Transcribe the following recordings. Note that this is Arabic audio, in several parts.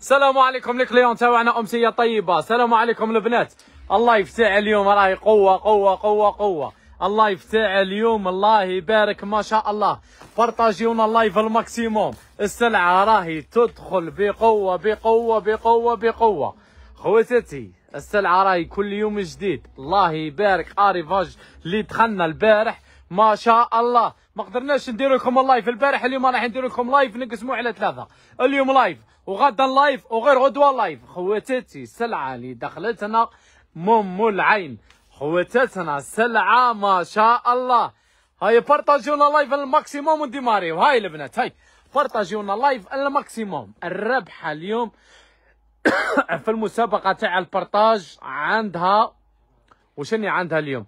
السلام عليكم الكليون تاعنا امسيه طيبه السلام عليكم البنات الله يفتح اليوم راهي قوه قوه قوه قوه الله يفتح اليوم الله يبارك ما شاء الله بارطاجيونا اللايف الماكسيموم السلعه راهي تدخل بقوه بقوه بقوه بقوه خواتاتي السلعه راهي كل يوم جديد الله يبارك اريفاج اللي دخلنا البارح ما شاء الله ما قدرناش ندير لكم اللايف البارح اليوم راح ندير لكم لايف نقسموه على ثلاثه اليوم لايف وغدا لايف وغير غدوه لايف خواتاتي السلعه اللي دخلتنا مم العين خواتاتنا السلعه ما شاء الله هاي بارطاجيونا لايف الماكسيموم وديماريو هاي البنات هاي بارطاجيونا لايف الماكسيموم الربحه اليوم في المسابقه تاع البارطاج عندها وشني عندها اليوم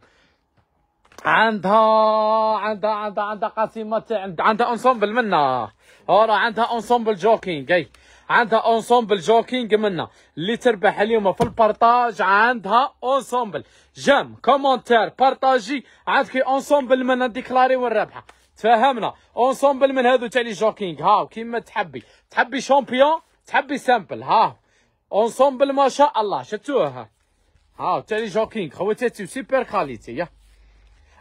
عندها عندها عندها عندها تاع عندها انصومبل منا راه عندها انصومبل جوكينج اي عندها انصومبل جوكينج منا اللي تربح اليوم في البارطاج عندها انصومبل جام كومونتير بارطاجي عندك انصومبل منا ديكلاري وين رابحه تفهمنا انسومبل من هذو تاع لي جوكينج هاو كيما تحبي تحبي شامبيون تحبي سامبل ها انصومبل ما شاء الله شتوها هاو تاع لي جوكينج خواتاتي سوبر كاليتي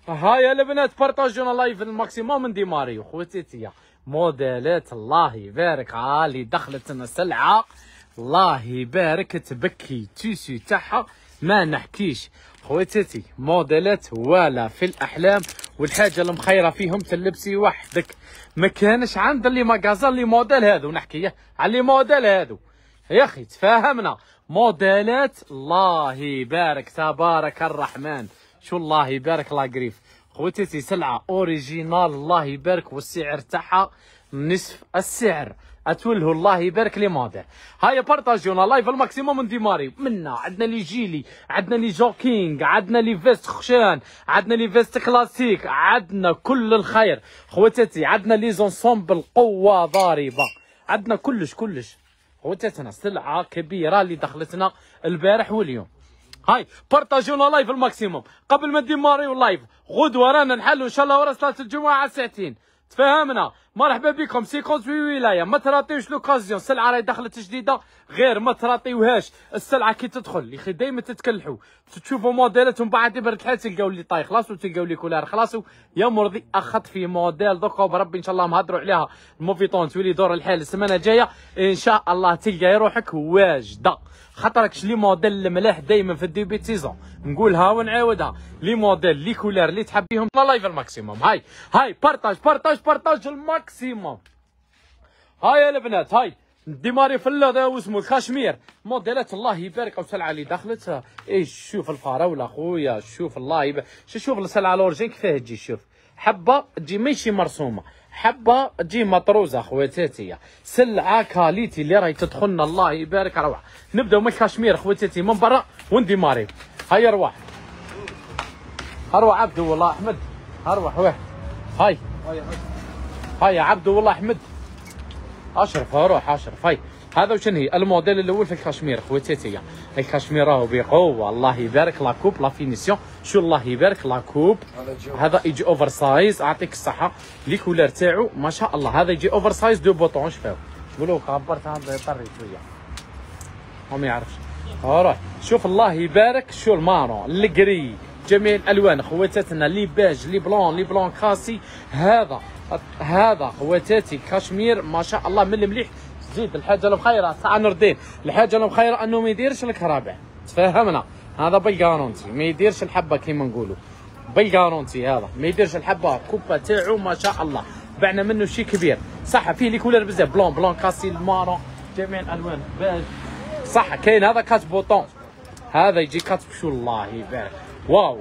هاي البنات بارطاجيونا لايف الماكسيموم من دي ماريو تيا موديلات الله يبارك عالي دخلتنا سلعه الله يبارك تبكي تيسي تاعها ما نحكيش خواتاتي موديلات ولا في الاحلام والحاجه المخيره فيهم تلبسي وحدك ما كانش عند اللي مغازان لي موديل هذو نحكي على لي موديل هذو يا اخي تفاهمنا موديلات الله يبارك تبارك الرحمن شو الله يبارك الله قريف خوتتي سلعه اوريجينال الله يبارك والسعر تاعها نصف السعر اتوله الله يبارك لي ماضي هيا بارطاجيونا لايف الماكسيموم ديماري منا عندنا لي جيلي عندنا لي جوكينغ عندنا لي فيست خشان عندنا لي فيست كلاسيك عندنا كل الخير خواتاتي عندنا لي زونسومبل قوه ضاربه عندنا كلش كلش خواتاتنا سلعه كبيره اللي دخلتنا البارح واليوم هاي بارطاجيونا لايف الماكسيموم قبل ما ماريو لايف غدوه رانا نحلو ان شاء الله ورا صلاه الجمعه على ساعتين تفاهمنا مرحبا بكم سيكونس وي ولايه ما تراطيوش لوكازيون السلعه راهي دخلت جديده غير ما تراطيوهاش السلعه كي تدخل يا اخي دائما تتكلحوا تشوفوا موديلات ومن بعد يبرد الحال تلقاو اللي طاي خلاص وتلقاو لي كولار خلاص يا مرضي اخط فيه موديل دوكا بربي ان شاء الله مهضروا عليها الموفيتون تولي دور الحال السمانه الجايه ان شاء الله تلقى روحك واجده خاطرك لي موديل الملاح دائما في الديبي سيزون نقولها ونعاودها لي موديل لي كولار اللي تحبيهم لايف الماكسيموم هاي هاي بارطاج بارطاج بارطاج الماكسيموم هاي يا البنات هاي ديماري في واسمو الكشمير موديلات الله يبارك او سلعه اللي دخلت اي شوف الفراوله خويا شوف الله يبارك شوف السلعه لورجين كيفاه تجي شوف حبه تجي ماشي مرسومه حبه تجي مطروزه خواتاتي سلعه كاليتي اللي راهي تدخلنا الله يبارك روعه نبداو من الكشمير خواتاتي من برا ونديماري هيا ارواح اروح عبدو والله احمد اروح واحد هاي هاي عبدو والله احمد اشرف اروح اشرف هاي طيب، هذا وشن هي الموديل الاول في الكشمير خوتاتي الكشمير راهو بقوه الله يبارك لا كوب لا فينيسيون شو الله يبارك لا كوب هذا يجي اوفر سايز اعطيك الصحه لي كولور تاعو ما شاء الله هذا يجي اوفر سايز دو بوطون شفاو قولوا كبرت هذا يطري شويه هم يعرفش روح شوف الله يبارك شو المارون الجري جميع الالوان خواتاتنا لي باج لي بلون لي بلون كاسي هذا هذا خواتاتي كشمير ما شاء الله من المليح زيد الحاجه المخيره تاع نور الدين الحاجه المخيره انه ما يديرش رابع تفاهمنا هذا بالكارونتي ما يديرش الحبه كيما نقولوا بالكارونتي هذا ما يديرش الحبه كوبا تاعو ما شاء الله بعنا منه شيء كبير صح فيه لي كولر بزاف بلون بلون كاسي المارون جميع الالوان صح كاين هذا كات بوطون هذا يجي كات بشو الله يبارك واو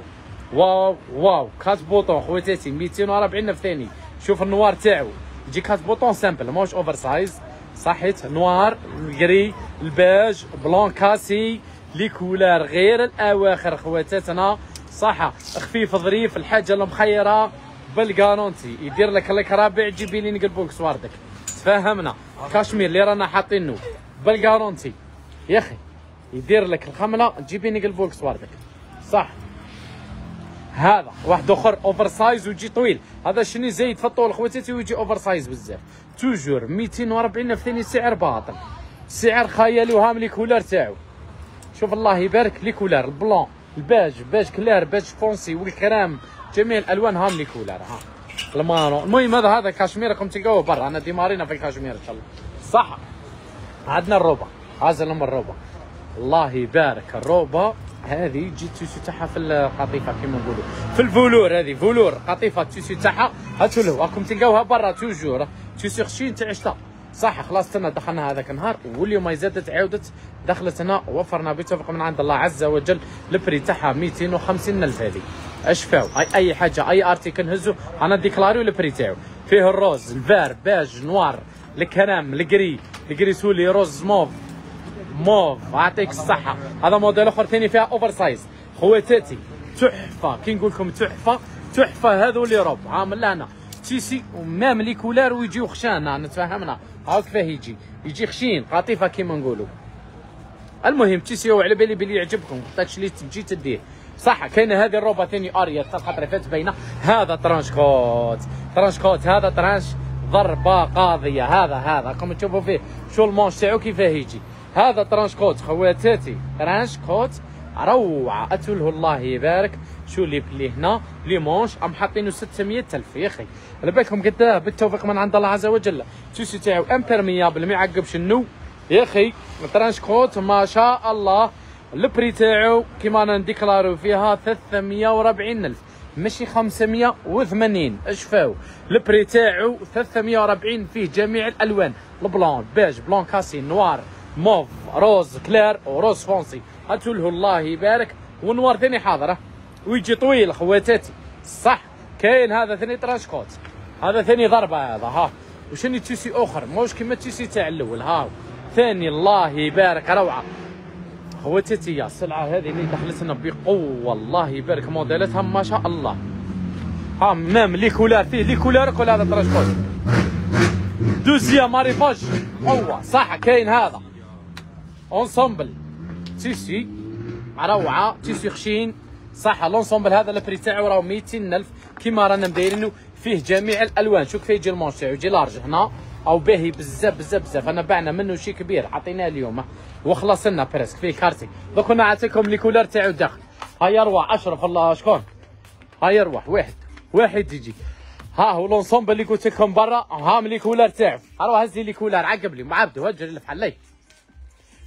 واو واو كات بوطون خواتاتي 240 في ثاني شوف النوار تاعو يجيك هاد بوطون سامبل ماهوش اوفر سايز صحيت نوار الكري الباج بلون كاسي لي كولار غير الاواخر خواتاتنا صح خفيف ظريف الحاجه المخيره بالكارونتي يدير لك لك رابع جيبي لي نقل بوكس واردك تفاهمنا كاشمير اللي رانا حاطينو بالكارونتي يا اخي يدير لك الخمله جيبي نقل بوكس واردك صح هذا واحد اخر اوفر سايز ويجي طويل هذا شني زايد في الطول خواتاتي تيجي اوفر سايز بزاف توجور 240 في ثاني سعر باطل سعر خيالي وهام لي كولور تاعو شوف الله يبارك لي كولور البلون الباج باج كلار باج فونسي والكرام جميع الالوان هام لي كولور ها المانو المهم هذا هذا كاشمير راكم تلقاوه برا انا ديمارينا في الكاشمير ان شاء الله صح عندنا الروبا هذا الروبا الله يبارك الروبا هذه تجي التيسو تاعها في القطيفه كيما نقولوا في الفولور هذه فولور قطيفه التيسو تاعها هاتوا له راكم تلقاوها برا توجور تيسو خشين تاع الشتاء صح خلاص تنا دخلنا هذاك النهار واليوم زادت عاودت دخلت هنا وفرنا بتوفيق من عند الله عز وجل البري تاعها 250 الف هذه اش فاو اي اي حاجه اي ارتيكل نهزو انا ديكلاريو البري تاعو فيه الروز الفار باج نوار الكرام القري الكري سولي روز موف موف يعطيك الصحه هذا موديل اخر ثاني فيها اوفر سايز خواتاتي تحفه كي نقول لكم تحفه تحفه هذو اللي روب عامل لهنا تيسي ومام لي كولار ويجيو خشانه نتفاهمنا هاك كيفاه يجي يجي خشين قطيفه كيما نقولوا المهم تيسي على بالي بلي يعجبكم حتى اللي تجي تديه صح كاين هذه الروبه ثاني اريا تاع الخطره فات باينه هذا ترانش كوت ترانش كوت هذا ترانش ضربه قاضيه هذا هذا راكم تشوفوا فيه شو المونش تاعو كيفاه يجي هذا ترانش كوت خواتاتي ترانش كوت روعه اتله الله يبارك شو اللي بلي هنا لي مونش ام حاطينو 600 الف يا اخي على بالكم قد بالتوفيق من عند الله عز وجل التوسي تاعو امبرميابل ما يعقبش النو يا اخي ترانش كوت ما شاء الله البري تاعو كيما انا نديكلارو فيها 340 الف ماشي 580 اش فاو البري تاعو 340 فيه جميع الالوان البلون بيج بلون كاسي نوار موف روز كلير وروز فونسي له الله يبارك ونوار ثاني حاضره ويجي طويل خواتاتي صح كاين هذا ثاني كوت هذا ثاني ضربه هذا ها وشني تيسي اخر موش كيما تيسي تاع الاول ها ثاني الله يبارك روعه خواتاتي يا السلعه هذه اللي دخلتنا بقوه الله يبارك موديلاتها ما شاء الله ها مام لي كولار فيه لي كولار كل هذا كوت دوزيام ماريفاج قوه صح كاين هذا اونسومبل تيسي روعه تيسي خشين صح لونسومبل هذا لبري تاعو راهو 200000 كيما رانا مدايرينو فيه جميع الالوان شوف فيه يجي المونش تاعو يجي لارج هنا او باهي بزاف بزاف بزاف انا بعنا منه شي كبير عطيناه اليوم وخلصنا برسك فيه كارتي دوك انا عطيكم لي كولور تاعو الداخل هاي ارواح اشرف الله شكون هاي ارواح واحد واحد يجي ها هو لونسومبل اللي قلت لكم برا هام لي كولور تاعو ارواح هز لي كولور عقب لي معبد وجري اللي فحال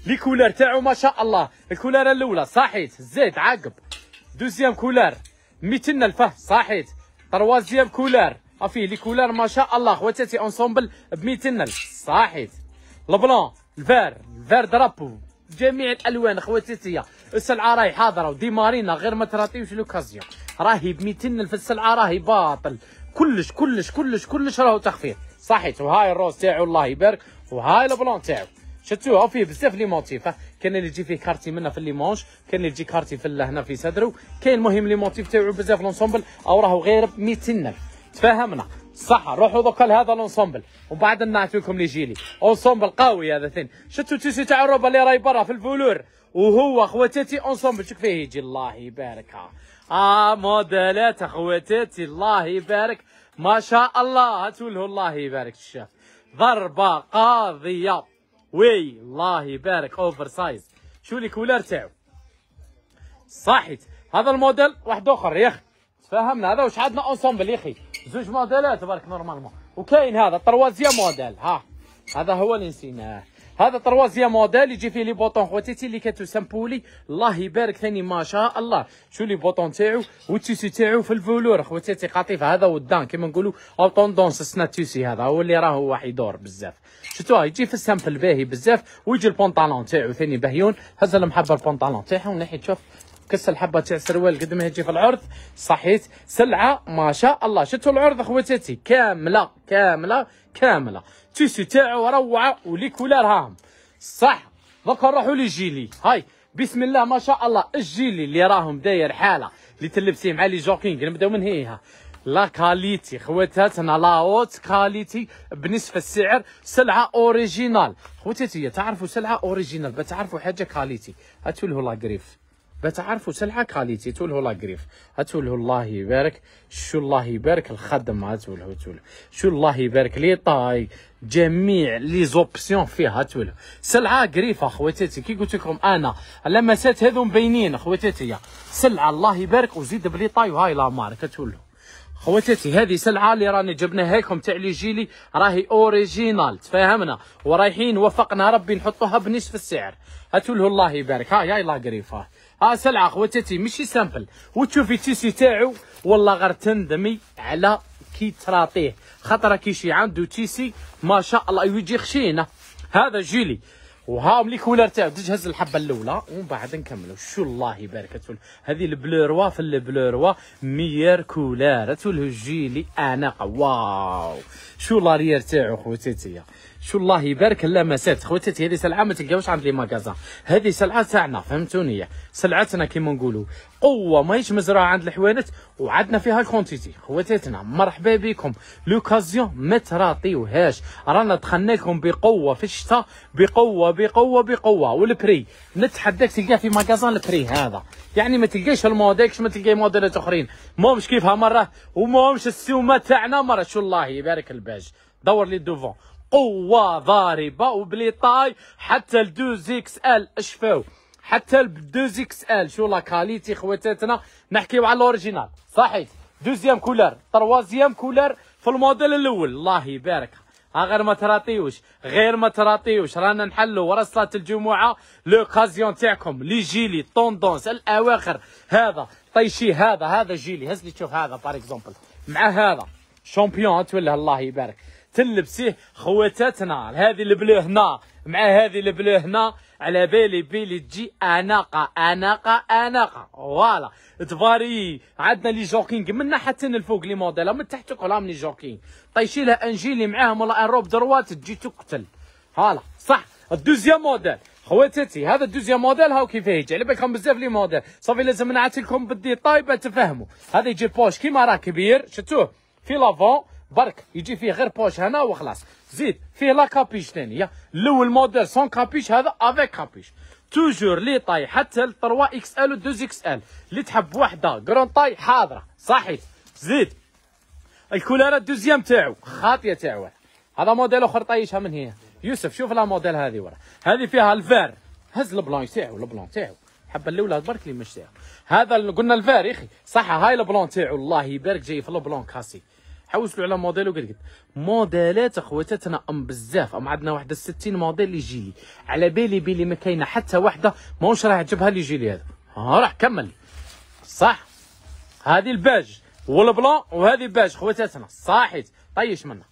لي كولار تاعو ما شاء الله الكولار الاولى صحيت زيد عقب دوزيام كولار ميتنا الفه صحيت تروازيام كولار افي لي كولار ما شاء الله خواتاتي اونسومبل ب 200 صحيت البلون الفار الفار درابو جميع الالوان خواتاتي السلعه راهي حاضره ودي مارينا غير ما تراطيوش لوكازيون راهي ب 200 في السلعه راهي باطل كلش كلش كلش كلش راهو تخفيض صحيت وهاي الروز تاعو الله يبارك وهاي البلون تاعو شفتوها فيه بزاف لي موتيف كاين اللي تجي فيه كارتي منا في ليمونش كاين اللي تجي كارتي في هنا في صدرو كاين المهم لي موتيف تاعو بزاف لونسومبل او راهو غير ب 200 تفاهمنا صح روحوا دوكا لهذا لونسومبل وبعد نعطيكم لي جيلي اونسومبل قوي هذا ثين شفتوا تيسي تاع الروبا اللي راهي برا في الفولور وهو خواتاتي اونسومبل شوف فيه يجي الله يبارك ها اه موديلات خواتاتي الله يبارك ما شاء الله هاتوله الله يبارك الشاف ضربه قاضيه وي الله يبارك اوفر سايز شو لي كولار تاعو صحيت هذا الموديل واحد اخر يا اخي تفاهمنا هذا واش عندنا اونسومبل يا اخي زوج موديلات تبارك نورمالمون وكاين هذا تروازيام موديل ها هذا هو اللي نسيناه هذا تروازيام موديل يجي فيه لي بوطون خواتاتي اللي كتسامبولي الله يبارك ثاني ما شاء الله شو لي بوطون تاعو والتيسي تاعو في الفولور خواتاتي قطيف هذا ودان كيما نقولوا او طوندونس سنا تيسي هذا هو اللي راه واحد يدور بزاف شفتوها يجي في السامبل باهي بزاف ويجي البونطالون تاعو ثاني باهيون هذا المحبه البونطالون تاعهم ناحيه تشوف كسر الحبه تاع السروال قد ما هيجي في العرض صحيت سلعه ما شاء الله شفتوا العرض اخواتاتي كامله كامله كامله تيسي تاعو روعه ولي كولار هام صح دوكا نروحوا للجيلي هاي بسم الله ما شاء الله الجيلي اللي راهم داير حاله اللي تلبسيه مع لي جوكينغ نبداو من هيها لا كاليتي خواتات لا لاوت كاليتي بنصف السعر سلعه اوريجينال خواتاتي تعرفوا سلعه اوريجينال بتعرفوا حاجه كاليتي هاتوا له لا بتعرفوا سلعه كاليتي تولهو لا كريف تولهو الله يبارك شو الله يبارك الخدم هو تولهو شو الله يبارك لي طاي جميع لي زوبسيون فيها تولهو سلعه كريفه خواتاتي كي قلت لكم انا اللمسات هذو مبينين خواتاتي سلعه الله يبارك وزيد بلي طاي وهاي لا مارك تولهو خواتاتي هذه سلعه اللي راني جبناها لكم تاع لي جيلي راهي اوريجينال تفاهمنا ورايحين وفقنا ربي نحطوها بنصف السعر هاتولهو الله يبارك هاي هاي لا قريفه ها سلعه خواتاتي ماشي سامبل وتشوفي التيسي تاعو والله غير تندمي على كي تراطيه خاطر كي شي عنده تيسي ما شاء الله يجي خشينه هذا جيلي وها ملي كولر تاعو تجهز الحبه الاولى ومن بعد نكملوا شو الله يبارك تول هذه البلوروا في البلوروا ميير كولار تول جيلي اناقه واو شو لاريير تاعو خواتاتي شو الله يبارك اللمسات خواتاتي هذه سلعه ما تلقاوش عند لي ماكازان هذه سلعه تاعنا فهمتوني سلعتنا كيما نقولوا قوه ماهيش مزرعه عند الحوانت وعندنا فيها الكونتيتي خواتاتنا مرحبا بكم لوكازيون ما تراطيوهاش رانا دخلنا لكم بقوه في الشتاء بقوه بقوه بقوه والبري نتحداك تلقاه في ماكازان البري هذا يعني ما تلقاش الموديلكش ما تلقاي موديلات اخرين ماهمش كيفها مره وماهمش السومه تاعنا مره شو الله يبارك الباج دور لي دوفون قوه ضاربه وبلي طاي حتى الدوز اكس ال اشفاو حتى الدوز اكس ال شو لا كاليتي خواتاتنا نحكيو على الاوريجينال صحيح دوزيام كولر تروازيام كولر في الموديل الاول الله يبارك ها غير ما تراطيوش غير ما تراطيوش رانا نحلوا ورا صلاه الجمعه لوكازيون تاعكم لي جيلي طوندونس الاواخر هذا طيشي هذا هذا جيلي هز لي تشوف هذا باغ اكزومبل مع هذا شامبيون تولى الله يبارك تنلبسيه خواتاتنا هذه البلو هنا مع هذه البلو هنا على بالي بلي تجي اناقه اناقه اناقه فوالا تفاري عندنا لي جوكينغ من حتى الفوق لي موديل من تحت كلام لي جوكينغ طيشي لها انجيلي معاهم ولا ان روب دروات تجي تقتل فوالا صح الدوزيام موديل خواتاتي هذا الدوزيام موديل هاو كيف يجي على بالكم بزاف لي موديل صافي لازم نعطيكم بالديطاي باش تفهموا هذا يجي بوش كيما راه كبير شفتوه في لافون برك يجي فيه غير بوش هنا وخلاص زيد فيه لا كابيش ثانيه الاول موديل سون كابيش هذا افيك كابيش توجور لي طاي حتى ل 3 اكس ال و 2 اكس ال اللي تحب وحده كرون طاي حاضره صحيح زيد الكولارات دوزيام تاعو خاطيه تاعو هذا موديل اخر طايشها من هي يوسف شوف لا موديل هذه ورا هذه فيها الفار هز البلون تاعو البلون تاعو الحبه الاولى برك اللي مش تاعو هذا قلنا الفار يا اخي صح هاي البلون تاعو الله يبارك جاي في البلون كاسي حوسلوا على موديل وقلت قلت موديلات اخواتي تنقم بزاف ام عندنا واحد 60 موديل اللي جيلي على بالي بلي ما كاينه حتى واحده ماهوش راح تجيبها اللي جيلي هذا ها راح كمل صح هذه الباج والبلون وهذه باج خواتاتنا صاحيت طيش منها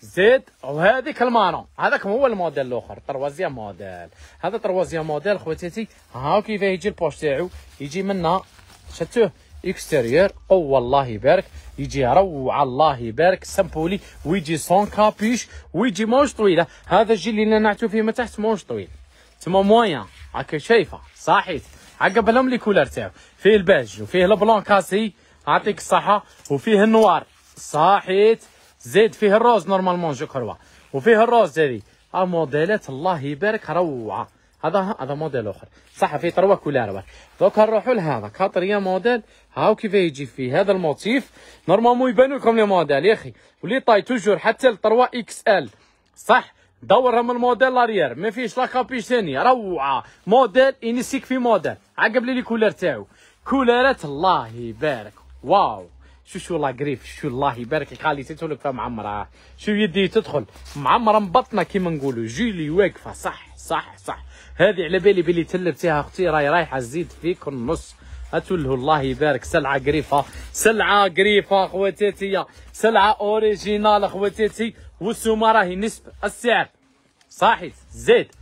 زيد وهذيك المارون هذاك هو الموديل الاخر تروازيام موديل هذا تروازيام موديل خواتاتي ها كيفاه يجي البوش تاعو يجي منها شتوه اكستيريور قوة الله يبارك يجي روعة الله يبارك سامبولي ويجي سون كابيش ويجي مونش طويلة هذا الجيل اللي نعتو فيه ما تحت مونش طويل تما مويان هاك شايفة صحيت عقب لهم لي كولر تاعو فيه الباج وفيه البلون كاسي يعطيك الصحة وفيه النوار صحيت زيد فيه الروز نورمالمون جو كروا وفيه الروز هذه موديلات الله يبارك روعه هذا هذا موديل اخر صح في تروا ولا دوك نروحوا لهذا خاطر موديل هاو كيف يجي في هذا الموتيف نورمالمون يبانوا لكم لي موديل يا اخي ولي طاي توجور حتى ل 3 اكس ال صح دور من الموديل لاريير ما فيهش لا كابيش ثاني روعه موديل انيسيك في موديل عقب لي كولر تاعو كولرات الله يبارك واو شو شو الله قريف شو الله يبارك تقول تتولك فيها معمره شو يدي تدخل معمره مبطنه كيما نقولوا جيلي واقفه صح صح صح هذه على بالي بلي تلبتيها اختي راهي رايحه تزيد فيك النص اتوله الله يبارك سلعه قريفه سلعه قريفه خواتاتي سلعه اوريجينال خواتاتي والسومه راهي نسب السعر صحيت زيد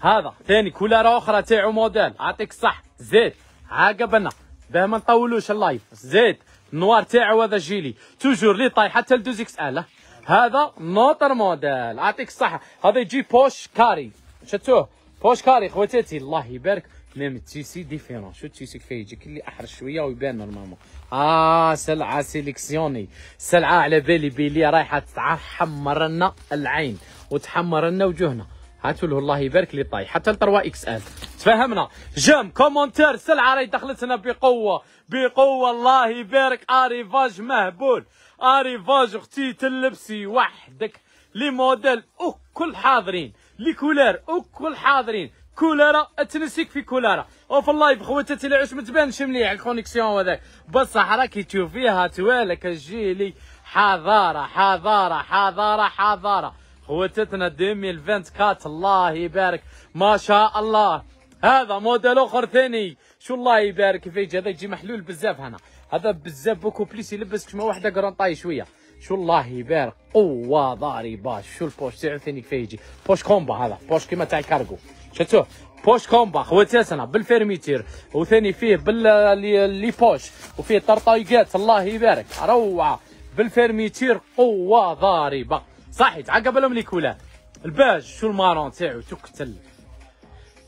هذا ثاني كولار اخرى تاعو موديل اعطيك صح زيد عاقبنا باه ما نطولوش اللايف زيد النوار تاعو هذا جيلي توجور لي طاي حتى لدوز اكس اله هذا نوتر موديل اعطيك الصحه هذا يجي بوش كاري شتوه بوش كاري خواتاتي الله يبارك ميم التيسي ديفيرون شو التيسي يجي اللي احرش شويه ويبان نورمالمون اه سلعه سيليكسيوني سلعه على بالي بلي رايحه تحمر لنا العين وتحمر لنا وجهنا هاتوا له الله يبارك لي طاي حتى لطروا اكس ال تفهمنا جام كومونتير سلعه راهي دخلتنا بقوه بقوه الله يبارك اريفاج مهبول اريفاج اختي تلبسي وحدك لي موديل او حاضرين لكولار وكل حاضرين كولارا تنسيك في كولارا او في اللايف خواتاتي تي ما تبانش مليح الكونيكسيون هذاك بصح راكي تشوف فيها توالك الجيلي حضاره حضاره حضاره حضاره خواتاتنا 2024 الله يبارك ما شاء الله هذا موديل اخر ثاني شو الله يبارك فيك هذا يجي محلول بزاف هنا هذا بزاف بوكو بليس يلبس كما واحده قرنطاي شويه شو الله يبارك قوه ضاربه شو البوش سعر ثاني كيف يجي بوش كومبا هذا بوش كيما تاع الكارغو شفتوه بوش كومبا خواتي اسنا بالفيرميتير وثاني فيه باللي بوش وفيه طرطايقات الله يبارك روعه بالفيرميتير قوه ضاربه صحيت تعقب لهم لي ولاد الباج شو المارون تاعو تقتل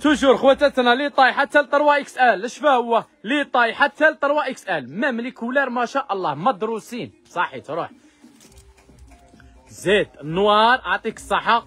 توجور خواتاتنا لي طاي حتى ل 3 اكس ال شبا هو لي طاي حتى ل 3 اكس ال ميم لي كولار ما شاء الله مدروسين صحيت روح زيد النوار اعطيك الصحه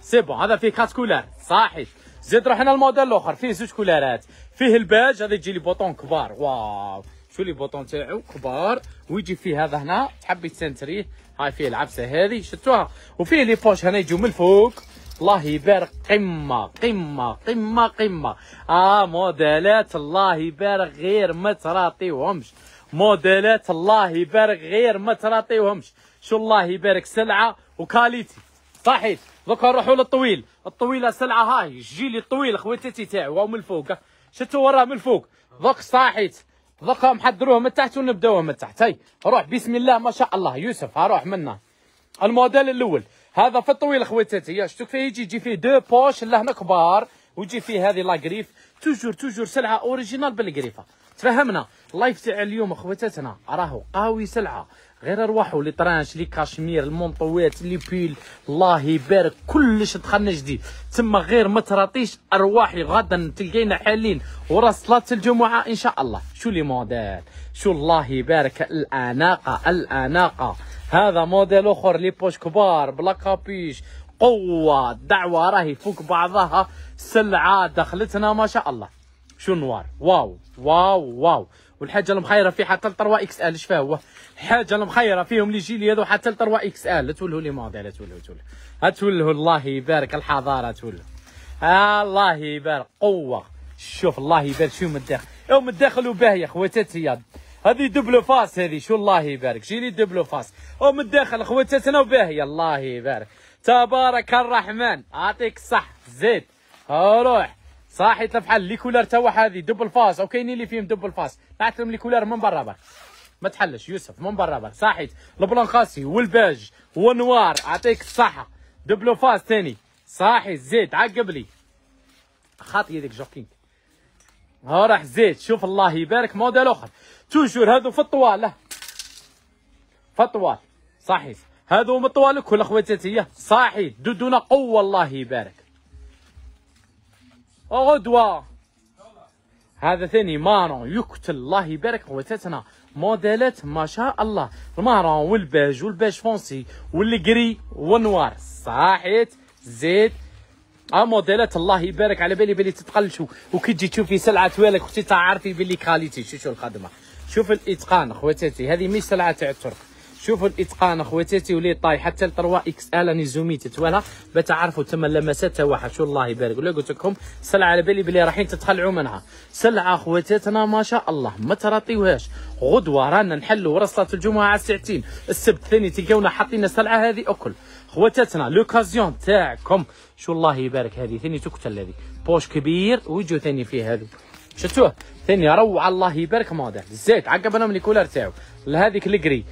سي بون هذا فيه كات كولار صاحي زيد رحنا الموديل الاخر فيه زوج كولارات فيه الباج هذا يجي لي بوطون كبار واو شو لي بوطون تاعو كبار ويجي فيه هذا هنا تحبي تسنتريه هاي فيه العبسه هذه شفتوها وفيه لي بوش هنا يجوا من الفوق الله يبارك قمه قمه قمه قمه اه موديلات الله يبارك غير ما تراطيهمش موديلات الله يبارك غير ما تراطيهمش شو الله يبارك سلعه وكاليتي صحيح دوكا نروحوا للطويل الطويله سلعه هاي الجيلي الطويل خواتاتي تاعو من الفوق شتو وراه من الفوق دوك صحيح دوكا محضروه من تحت ونبداوه من تحت هاي روح بسم الله ما شاء الله يوسف روح منا الموديل الاول هذا في الطويل خواتاتي شتو فيه يجي يجي فيه دو بوش لهنا كبار ويجي فيه هذه لاكريف توجور توجور سلعه اوريجينال بالكريفه تفهمنا اللايف تاع اليوم خواتاتنا راهو قاوي سلعه غير روحوا لي طرانش لي كاشمير المونطوات لي بيل الله يبارك كلش دخلنا جديد تما غير ما تراطيش ارواحي غدا تلقينا حالين ورا صلاه الجمعه ان شاء الله شو لي موديل شو الله يبارك الاناقه الاناقه هذا موديل اخر لي بوش كبار بلا كابيش قوه دعوه راهي فوق بعضها سلعه دخلتنا ما شاء الله شو نوار واو واو واو والحاجه المخيره فيه حتى 3 اكس ال شفاه هو الحاجه المخيره فيهم لي جيلي هذو حتى 3 اكس ال لا تولهوا لي موديل لا تولهوا تولهوا تولهوا الله يبارك الحضاره تولهوا آه الله يبارك قوه شوف الله يبارك شو من الداخل او من الداخل وباهيه خواتات هي هذه دبلو فاس هذه شو الله يبارك جيلي دبلو فاس او من الداخل خواتاتنا وباهيه الله يبارك تبارك الرحمن اعطيك الصح زيد روح صاحي يتلف حل لي كولر توا هذه دبل فاس او كاينين اللي فيهم دبل فاس نعت لهم لي كولر من برا برا ما تحلش يوسف من برا برا البلون خاصي والباج والنوار اعطيك الصحه دبلو فاس ثاني صاحي زيد عقب لي خاطي هذيك جوكينغ ها راح زيد شوف الله يبارك موديل اخر توجور هذو في الطوال في الطوال صحيح هذو من الطوال ولا خواتاتي صاحي دودونا قوه الله يبارك غدوة هذا ثاني مارون يقتل الله يبارك خواتاتنا موديلات ما شاء الله المارون والباج والباج فونسي والقري والنوار صحيت زيد اه موديلات الله يبارك على بالي بلي تتقلشوا وكي تجي تشوفي سلعه توالك اختي تعرفي بلي كاليتي شو الخدمه شوف الاتقان خواتاتي هذه مش سلعه تاع الترك شوفوا الاتقان اخواتاتي ولي طاي حتى ل 3 اكس ال اني زوميت تولا بتعرفوا تما اللمسات تاع واحد شو الله يبارك ولا قلت لكم سلعه على بالي بلي رايحين تتخلعوا منها سلعه اخواتاتنا ما شاء الله ما تراطيوهاش غدوه رانا نحلوا راه صلاه الجمعه على ساعتين السبت ثاني تلقاونا حاطين السلعه هذه اكل خواتاتنا لوكازيون تاعكم شو الله يبارك هذه ثاني تقتل هذه بوش كبير ويجو ثاني فيه هذه شفتوه ثاني روعه الله يبارك موديل زيت عقب انا من الكولر تاعو لهذيك الكري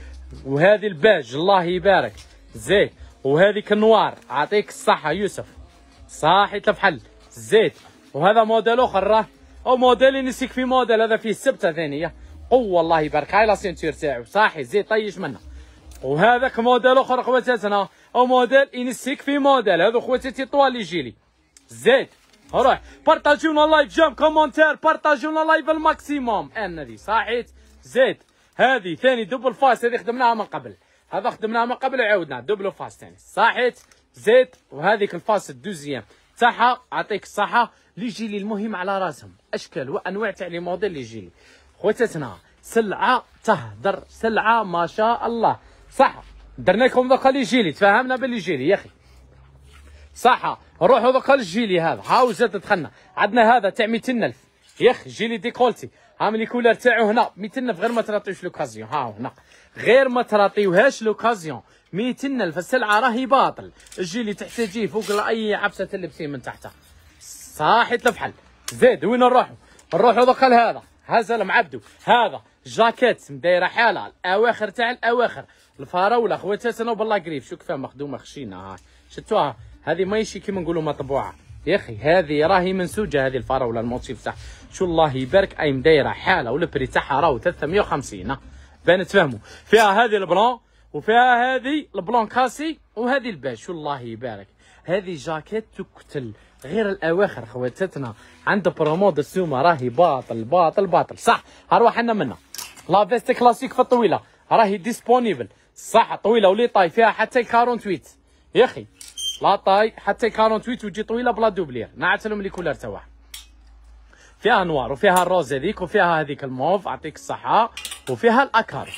وهذه الباج الله يبارك زيت وهذيك النوار عطيك الصحة يوسف صاحي تفحل زيت وهذا موديل اخر راه او موديل نسيك في موديل هذا فيه سبته ثانيه قوه الله يبارك هاي لاسينتور تاعو صاحي زيت طيش منها وهذاك موديل اخر خواتاتنا او موديل انسيك في موديل هذو خواتاتي طوال يجيلي زيد روح بارطاجيونا لايف جام كومونتير بارطاجيونا لايف الماكسيموم انا دي صحيت زيد هذه ثاني دبل فاست هذه خدمناها من قبل هذا خدمناها من قبل وعاودناها دبل فاست ثاني يعني. صحيت زيد وهذيك الفاست الدوزيام تاعها اعطيك الصحه لي جيلي المهم على راسهم اشكال وانواع تاع لي موديل لي جيلي خوتاتنا سلعه تهدر سلعه ما شاء الله صح درنا لكم دوكا لي جيلي تفاهمنا باللي جيلي يا اخي صح روحوا دوكا للجيلي هذا هاو زاد دخلنا عندنا هذا تاع 200000 يا اخي جيلي ديكولتي لي كولر تاعو هنا 200 غير ما تراطيوش لوكازيون ها هنا غير ما تراطيوهاش لوكازيون 200 فالسلعه راهي باطل الجي اللي تحتاجيه فوق اي عبسه تلبسيه من تحتها صاحي تلفحل زيد وين نروحو نروحو دوكا لهذا هزل معبدو هذا جاكيت مدايره حاله الاواخر تاع الاواخر الفراوله خواتاتنا وبالله قريب شو كيفاه مخدومه خشينه هاي شتوها هذه ماشي كيما نقولوا مطبوعه يا اخي هذه راهي منسوجه هذه الفراوله الموتيف تاعها شو الله يبارك اي مدايره حاله والبري تاعها راهو 350 بان تفهموا فيها هذه البلون وفيها هذه البلون كاسي وهذه الباش الله يبارك هذه جاكيت تقتل غير الاواخر خواتاتنا عند برومو دسوما راهي باطل باطل باطل صح هروح انا منها لا فيست كلاسيك في الطويله راهي ديسبونيبل صح طويله ولي طاي فيها حتى 48 يا اخي لا طاي حتى كانون تويت وتجي طويله بلا دوبلير نعت لهم لي كولر تاعها فيها نوار وفيها الروز هذيك وفيها هذيك الموف اعطيك الصحه وفيها الاكار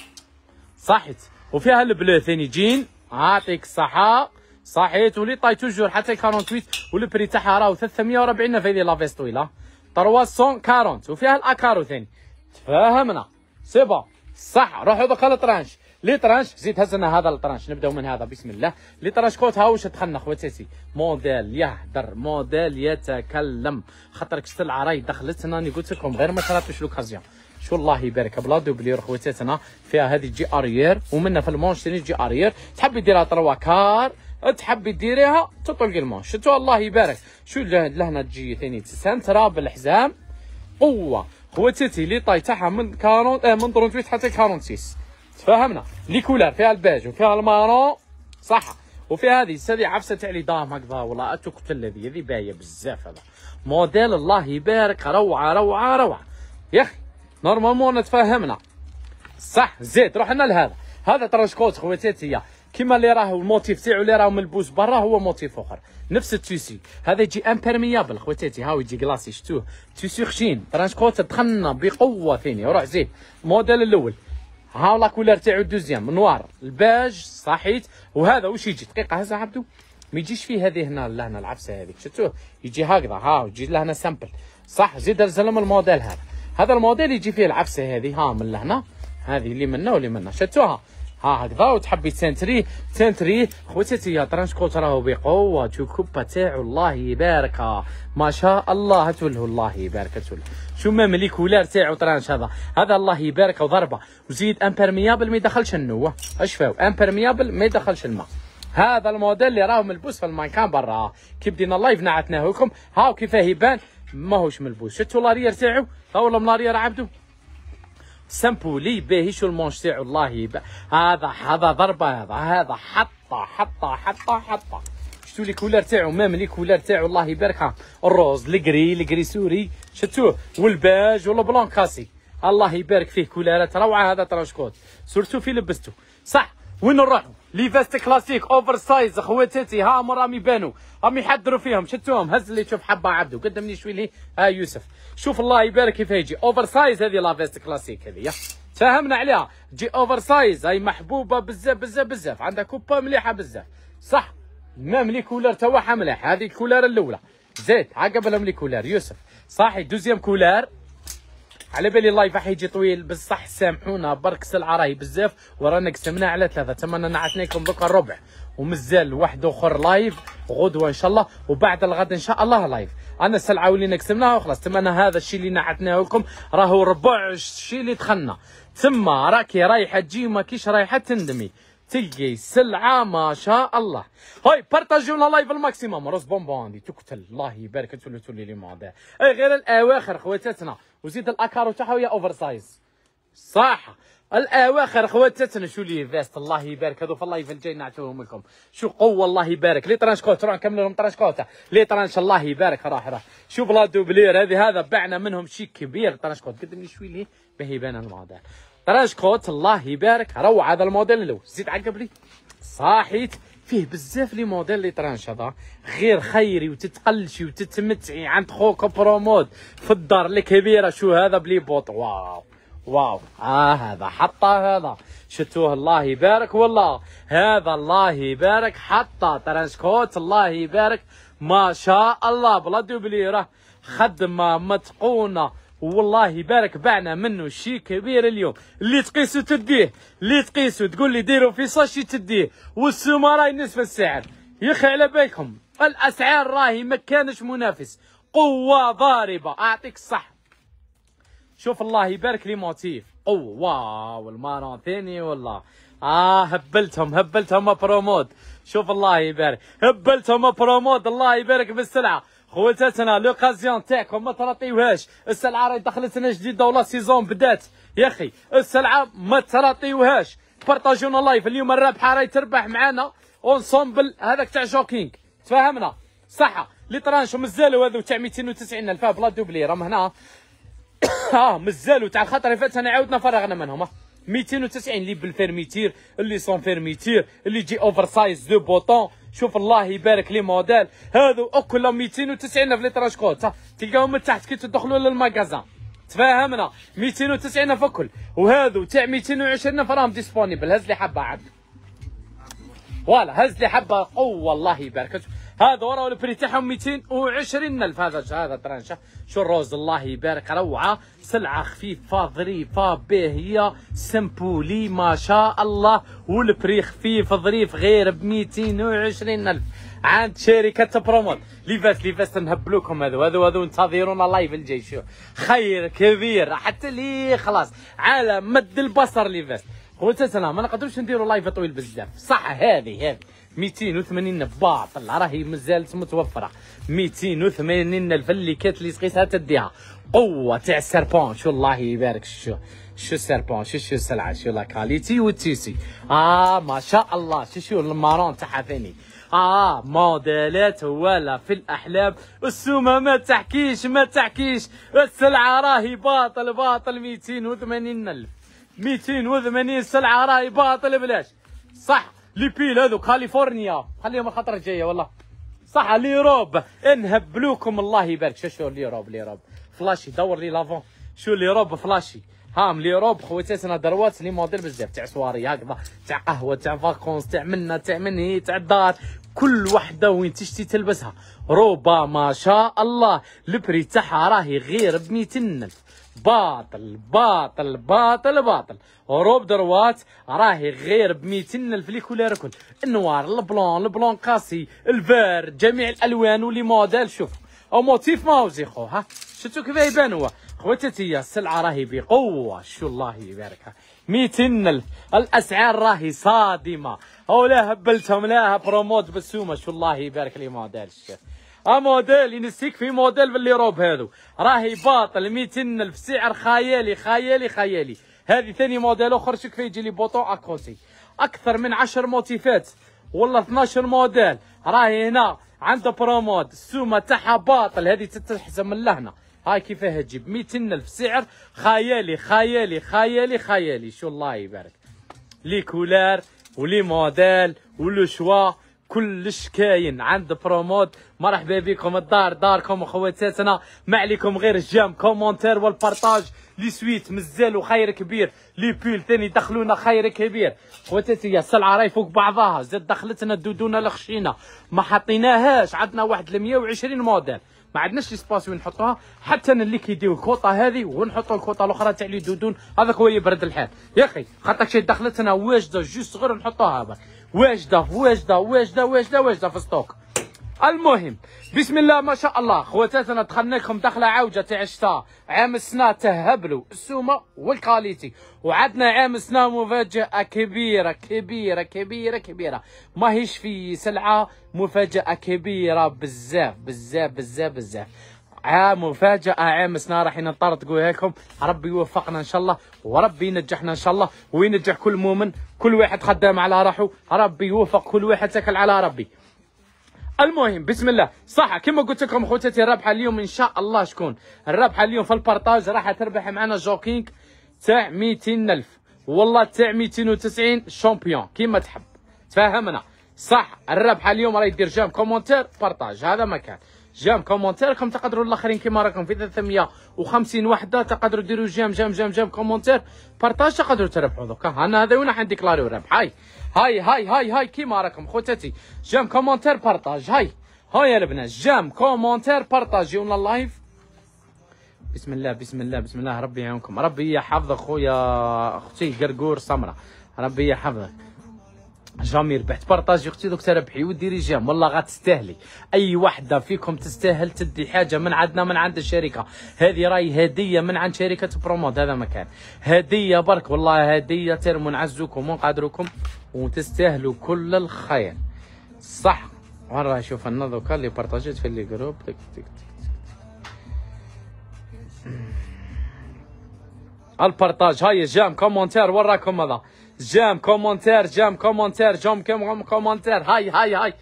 صحيت وفيها البلو ثاني جين اعطيك الصحه صحيت ولي طاي توجور حتى كانون تويت والبري تاعها راهو 340 في هذه لافيس طويله 340 وفيها الاكارو ثاني تفاهمنا سي بون صح روحوا دوكا لطرانش لي طرانش زيد هزنا هذا الطرانش نبداو من هذا بسم الله لي طرانش كوت واش دخلنا خواتاتي موديل يهدر موديل يتكلم خاطرك السلعه راهي دخلتنا راني قلت لكم غير ما شراتوش لوكازيون شو الله يبارك بلا دوبليور خواتاتنا فيها هذه جي اريير ومنها في المونشتيني جي اريير تحبي ديرها تروا كار تحبي ديريها تطلقي المونش شتو الله يبارك شو لهنا تجي ثاني تسانترا بالحزام قوه خواتاتي لي طاي تاعها من 40 آه، من 38 حتى 46 تفاهمنا لي كولار فيها البيج وفيها المارون صح وفيها هذه هذه عفسه تاع لي دام هكذا والله تقتل هذه هذه باهيه بزاف هذا موديل الله يبارك روعه روعه روعه يا اخي نورمالمون تفاهمنا صح زيد رحنا لهذا هذا تراش كوت خواتاتي كيما اللي راه الموتيف تاعو اللي راه ملبوس برا هو موتيف اخر نفس التيسي هذا يجي امبرميابل خواتاتي هاو يجي كلاسي شتوه تيسي خشين تراش دخلنا بقوه فيني روح زيد الموديل الاول ها لا كولار تاعو دوزيام نوار الباج صحيت وهذا واش يجي دقيقه هزا عبدو ما يجيش فيه هذه هنا لهنا العفسه هذيك شفتوه يجي هكذا ها يجي لهنا سامبل صح زيد الزلم الموديل هذا هذا الموديل يجي فيه العفسه هذه ها من لهنا هذه اللي منا واللي منا شفتوها ها هكذا وتحبي تسنتري تسنتري خوتاتي يا ترانشكوت راهو بقوه تكبه تاعو الله يبارك ما شاء الله تولهو الله يبارك تولهو شو ما ملي كولار تاعو ترانش هذا هذا الله يبارك وضربه وزيد امبرميابل ما يدخلش النوا اش فاو امبرميابل ما يدخلش الماء هذا الموديل اللي راهو ملبوس في المانكان برا كي بدينا اللايف نعتناه لكم هاو كيفاه يبان ماهوش ملبوس شفتوا لاريير تاعو هاو ملاريير عبدو سامبولي باهي شو المونش تاعو الله هذا هذا ضربه هذا هذا حطه حطه حطه حطه شتو لي كولار تاعو مام لي كولار تاعو الله يباركها الروز الكري الكري سوري شتوه والباج ولا بلون كاسي الله يبارك فيه كولارات روعه هذا تراشكوت سورتو في لبستو صح وين نروحوا لي فاست كلاسيك اوفر سايز خواتاتي ها راهم يبانوا راهم يحضروا فيهم شفتوهم هز اللي تشوف حبه عبدو قدمني شوي لي ها آه، يوسف شوف الله يبارك كيف يجي اوفر سايز هذه لا فيست كلاسيك هذه تفاهمنا عليها تجي اوفر سايز هاي محبوبه بزاف بزاف بزاف عندها كوبا مليحه بزاف صح مام لي كولر تاعها مليح هذه الكولار الاولى زيد عقب لهم لي كولار يوسف صاحي دوزيام كولار على بالي اللايف راح يجي طويل بصح سامحونا برك السلعه راهي بزاف ورانا قسمناها على ثلاثه تما نعطيكم دوكا الربع ومازال واحد اخر لايف غدوه ان شاء الله وبعد الغد ان شاء الله لايف انا السلعه ولينا قسمناها وخلاص تما هذا الشيء اللي نعتناه لكم راهو ربع الشيء اللي دخلنا تما راكي رايحه تجي ماكيش رايحه تندمي تلقي سلعة ما شاء الله هاي بارطاجيونا لايف الماكسيموم روز بونبون بومبوندي تقتل الله يبارك تولي تولي لي ماضي إيه، غير الاواخر خواتاتنا وزيد الاكارو تاعها هي اوفر سايز صح الاواخر خواتاتنا شو لي فيست الله يبارك هذو في اللايف الجاي نعطيهم لكم شو قوه الله يبارك لي ترانش كوت روح نكمل لهم ترانش كوت لي ترانش الله يبارك راح راح شو بلا دوبلير هذه هذا بعنا منهم شيء كبير ترانش كوت قدم لي شوي لي باهي بان الموضوع ترانش كوت الله يبارك روعه هذا الموديل الاول زيد عقب لي صاحيت فيه بزاف لي موديل لي هذا غير خيري وتتقلشي وتتمتعي عند خوك برومود في الدار الكبيره شو هذا بلي بوط واو واو اه هذا حطه هذا شتوه الله يبارك والله هذا الله يبارك حطه كوت الله يبارك ما شاء الله بلا دوبلي راه خدمه متقونه والله يبارك بعنا منه شي كبير اليوم اللي تقيسو تديه اللي تقيسو تقول لي ديرو في صاشي تديه والسومه نصف السعر يا اخي على بالكم الاسعار راهي ما كانش منافس قوه ضاربه اعطيك الصح شوف الله يبارك لي موتيف قوه واو المارون ثاني والله اه هبلتهم هبلتهم برومود شوف الله يبارك هبلتهم برومود الله يبارك بالسلعه خواتاتنا لوكازيون تاعكم ما تراطيوهاش السلعه راهي دخلت جديده ولا سيزون بدات يا اخي السلعه ما تراطيوهاش بارطاجيونا لايف اليوم الرابحه راهي تربح معانا اونسومبل هذاك تاع جوكينغ تفاهمنا صح لي طرانش مازالوا هذو تاع 290 الف بلا دوبلي راهم هنا اه مازالوا تاع الخطر فات انا عاودنا فرغنا منهم 290 اللي بالفيرميتير اللي سون فيرميتير اللي يجي اوفر سايز دو بوطون شوف الله يبارك لي موديل هادو اكل 290 في ليتراج كود صح تلقاهم من تحت كي تدخلوا للمكازان تفاهمنا 290 في كل وهادو تاع 220 راهم ديسبونيبل هز لي حبه عاد فوالا هز لي حبه قوه الله يبارك هذا وراه البري تاعهم 220 الف هذا هذا ترانشا شو الروز الله يبارك روعه سلعه خفيفه ظريفه باهيه سمبولي ما شاء الله والبري خفيف ظريف غير ب 220 الف عند شركه بروموت ليفاس ليفاس نهبلوكم هذو هذو هذو انتظرونا لايف الجاي شو خير كبير حتى لي خلاص على مد البصر ليفاس قلت انا ما نقدروش نديروا لايف طويل بزاف صح هذه هذه 280 باع باطل راهي مازالت متوفره 280 الف اللي كانت اللي سقيتها تديها قوه تاع شو الله يبارك شو شو السربون شو شو السلعه شو لا كاليتي والتيسي اه ما شاء الله شو شو المارون تاعها ثاني اه موديلات ولا في الاحلام السومه ما تحكيش ما تحكيش السلعه راهي باطل باطل 280 الف 280 سلعه راهي باطل بلاش صح لي بيل هذو كاليفورنيا خليهم الخطره الجايه والله صح ليروب انهبلوكم الله يبارك شو شو ليروب ليروب فلاشي دور لي لافون شو ليروب فلاشي هام ليروب سنا دروات لي موديل بزاف تاع سواري هكذا تاع قهوه تاع فاكونس تاع منا تاع منهي تاع الدار كل وحده وين تشتي تلبسها روبا ما شاء الله البري تاعها راهي غير ب 200 الف باطل باطل باطل باطل روب دروات راهي غير ب 200 الف لي كل ركن النوار البلون البلون كاسي الفار جميع الالوان ولي موديل شوف او موتيف ماوزي خو ها شفتو كيف يبان هو خواتاتي السلعه راهي بقوه شو الله يباركها 200 الف الاسعار راهي صادمه او لا هبلتهم لا بروموت بسومه شو الله يبارك لي موديل الشيخ ا آه، موديل ينسيك في موديل روب هذو راهي باطل الف سعر خيالي خيالي خيالي هذه ثاني موديل اخر شك فيه يجي لي بوطون اكروسي اكثر من 10 موتيفات ولا 12 موديل راهي هنا عند برومود السومه تاعها باطل هذه تتحزم من لهنا هاي كيفاه تجيب الف سعر خيالي خيالي خيالي خيالي شو الله يبارك لي كولار ولي موديل ولو شوا كلش كاين عند برومود مرحبا بكم الدار داركم وخواتاتنا ما عليكم غير الجام كومونتير والبارطاج لي سويت مزال وخير كبير لي بول ثاني دخلونا خير كبير خواتاتي السلعه راهي فوق بعضها زاد دخلتنا الدودونه الخشينه ما حطيناهاش عندنا واحد 120 موديل ما عندناش سباس وين نحطوها حتى انا اللي كيديو الكوطه هذه ونحطوا الكوطه الاخرى تاع لي دودون هذاك هو يبرد الحال يا اخي خاطرك شي دخلتنا واجده جوست غير نحطوها برك واجده واجده واجده واجده واجده في السطوك المهم بسم الله ما شاء الله خواتاتنا دخلنا لكم دخله عوجه تاع الشتاء عام السنه تهبلوا السومه والكاليتي وعندنا عام السنه مفاجاه كبيره كبيره كبيره كبيره ماهيش في سلعه مفاجاه كبيره بزاف بزاف بزاف بزاف عام مفاجأة عام سنة راح ننطرد تقول لكم ربي يوفقنا إن شاء الله وربي ينجحنا إن شاء الله وينجح كل مؤمن كل واحد خدام على راحه ربي يوفق كل واحد تكل على ربي المهم بسم الله صح كما قلت لكم خوتاتي الربحه اليوم ان شاء الله شكون الربحه اليوم في البارطاج راح تربح معنا جوكينغ تاع 200 ألف والله تاع 290 شامبيون كيما تحب تفاهمنا صح الربحه اليوم راهي دير جام كومونتير بارطاج هذا ما كان جام كومونتير تقدروا الاخرين كيما راكم في 350 وحده تقدروا ديروا جام جام جام جام كومونتير بارطاج تقدروا تربحوا دوكا انا هذا وين راح نديكلاريو ربح هاي هاي هاي هاي هاي كيما راكم خوتاتي جام كومونتير بارطاج هاي هاي يا البنات جام كومونتير بارطاجيونا اللايف بسم الله بسم الله بسم الله ربي يعاونكم ربي يحفظك خويا اختي قرقور سمره ربي يحفظك جامي ربحت بارطاجي اختي دوك تربحي جام والله غتستاهلي اي وحده فيكم تستاهل تدي حاجه من عندنا من عند الشركه هذه راي هديه من عند شركه برومود هذا مكان هديه برك والله هديه تر منعزكم ونقدركم وتستاهلوا كل الخير صح وانا راه اشوف النظوكه اللي بارطاجيت في اللي جروب تك تك تك البارطاج هاي جام كومونتير وراكم هذا جام كومنتير جام كومنتير جام كم كومنتير هاي هاي هاي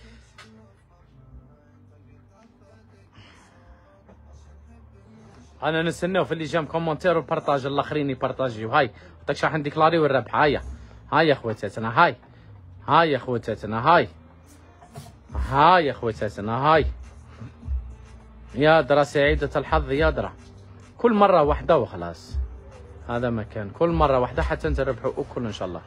انا نستناو في اللي جام كومنتير وبارطاج الاخرين يبارطاجيو هاي تكشح شاحن كلاري والربح هاي هاي خواتاتنا هاي هاي خواتاتنا هاي هاي خواتاتنا هاي يا درا سعيدة الحظ يا درا كل مرة واحدة وخلاص هذا مكان كل مرة واحدة حتى انت ربحوا اكل ان شاء الله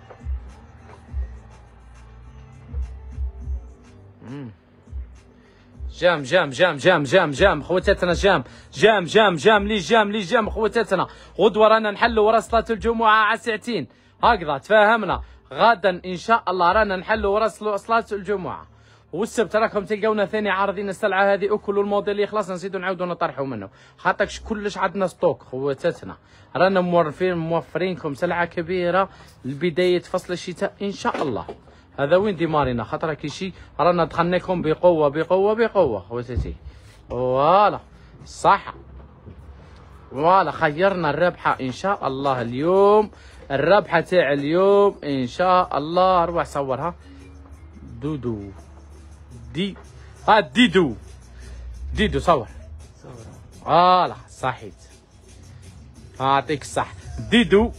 جام جام جام جام جام جام خوتتنا جام جام جام جام لي جام لي جام خوتتنا غدوه رانا نحلوا ورا صلاه الجمعه على ساعتين هكذا تفاهمنا غدا ان شاء الله رانا نحلوا ورا صلاه الجمعه والسبت راكم تلقاونا ثاني عارضين السلعه هذه اكل الموديل اللي نزيدو نعاودو نطرحو منه خاطرش كلش عندنا ستوك خواتاتنا رانا موفرين موفرينكم سلعه كبيره لبدايه فصل الشتاء ان شاء الله هذا وين ديمارينا خاطر كي شي رانا دخلناكم بقوه بقوه بقوه خواتاتي فوالا صح فوالا خيرنا الربحه ان شاء الله اليوم الربحه تاع اليوم ان شاء الله روح صورها دودو دي اه ديدو ديدو صور صور فوالا صحيت يعطيك الصح ديدو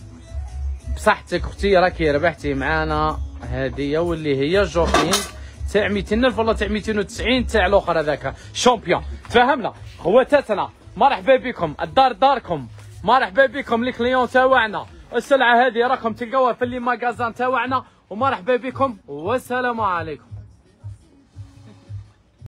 بصحتك اختي راكي ربحتي معانا هديه واللي هي جوكينغ تاع 200000 ولا تاع 290 تاع الاخر هذاك شامبيون تفاهمنا خواتاتنا مرحبا بكم الدار داركم مرحبا بكم لي كليون تاعنا السلعه هذه راكم تلقاوها في لي ماغازان تاعنا ومرحبا بكم والسلام عليكم